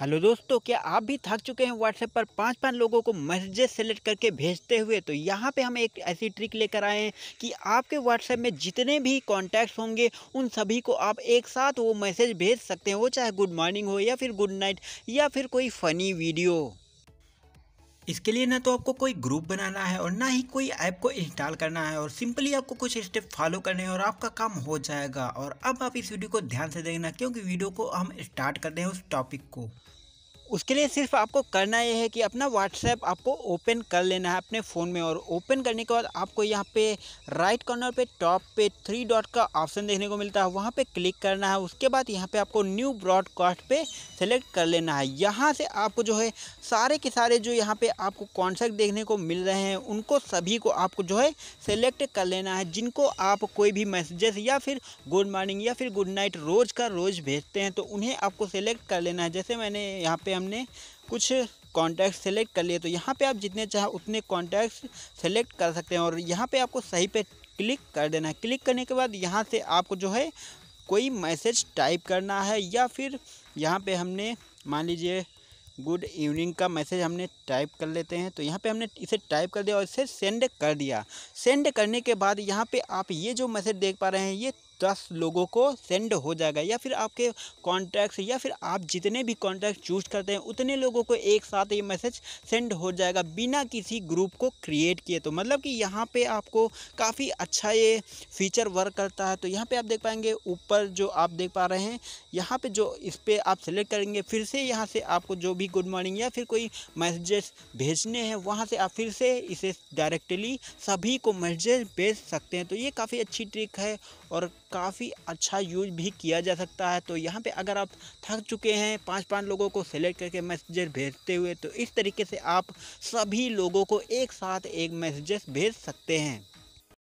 hello दोस्तों क्या आप भी थक चुके हैं व्हाट्सएप पर पांच पांच लोगों को मैसेजेस सेलेक्ट करके भेजते हुए तो यहाँ पे हम एक ऐसी ट्रिक लेकर आए हैं कि आपके व्हाट्सएप में जितने भी कॉन्टैक्ट्स होंगे उन सभी को आप एक साथ वो मैसेज भेज सकते हैं वो चाहे गुड मॉर्निंग हो या फिर गुड नाइट या फिर कोई फ़नी वीडियो इसके लिए ना तो आपको कोई ग्रुप बनाना है और ना ही कोई ऐप को इंस्टॉल करना है और सिंपली आपको कुछ स्टेप फॉलो करने हैं और आपका काम हो जाएगा और अब आप इस वीडियो को ध्यान से देखना क्योंकि वीडियो को हम स्टार्ट कर दें हैं उस टॉपिक को उसके लिए सिर्फ आपको करना ये है कि अपना व्हाट्सएप आपको ओपन कर लेना है अपने फ़ोन में और ओपन करने के बाद आपको यहाँ पे राइट कॉर्नर पे टॉप पे थ्री डॉट का ऑप्शन देखने को मिलता है वहाँ पे क्लिक करना है उसके बाद यहाँ पे आपको न्यू ब्रॉडकास्ट पे सेलेक्ट कर लेना है यहाँ से आपको जो है सारे के सारे जो यहाँ पर आपको कॉन्सेप्ट देखने को मिल रहे हैं उनको सभी को आपको जो है सेलेक्ट कर लेना है जिनको आप कोई भी मैसेजेस या फिर गुड मॉर्निंग या फिर गुड नाइट रोज़ का रोज़ भेजते हैं तो उन्हें आपको सेलेक्ट कर लेना है जैसे मैंने यहाँ पर हमने कुछ कॉन्टैक्ट सेलेक्ट कर लिए तो यहाँ पे आप जितने चाहे उतने कॉन्टैक्ट सेलेक्ट कर सकते हैं और यहाँ पे आपको सही पे क्लिक कर देना है क्लिक करने के बाद यहाँ से आपको जो है कोई मैसेज टाइप करना है या फिर यहाँ पे हमने मान लीजिए गुड इवनिंग का मैसेज हमने टाइप कर लेते हैं तो यहाँ पे हमने इसे टाइप कर दिया और इसे सेंड कर दिया सेंड करने के बाद यहाँ पे आप ये जो मैसेज देख पा रहे हैं ये दस लोगों को सेंड हो जाएगा या फिर आपके कॉन्टैक्ट्स या फिर आप जितने भी कॉन्टैक्ट चूज करते हैं उतने लोगों को एक साथ ये मैसेज सेंड हो जाएगा बिना किसी ग्रुप को क्रिएट किए तो मतलब कि यहाँ पे आपको काफ़ी अच्छा ये फीचर वर्क करता है तो यहाँ पे आप देख पाएंगे ऊपर जो आप देख पा रहे हैं यहाँ पर जो इस पर आप सेलेक्ट करेंगे फिर से यहाँ से आपको जो भी गुड मॉर्निंग या फिर कोई मैसेजेस भेजने हैं वहाँ से आप फिर से इसे डायरेक्टली सभी को मैसेज भेज सकते हैं तो ये काफ़ी अच्छी ट्रिक है और काफ़ी अच्छा यूज भी किया जा सकता है तो यहाँ पे अगर आप थक चुके हैं पांच पांच लोगों को सेलेक्ट करके मैसेजेस भेजते हुए तो इस तरीके से आप सभी लोगों को एक साथ एक मैसेजेस भेज सकते हैं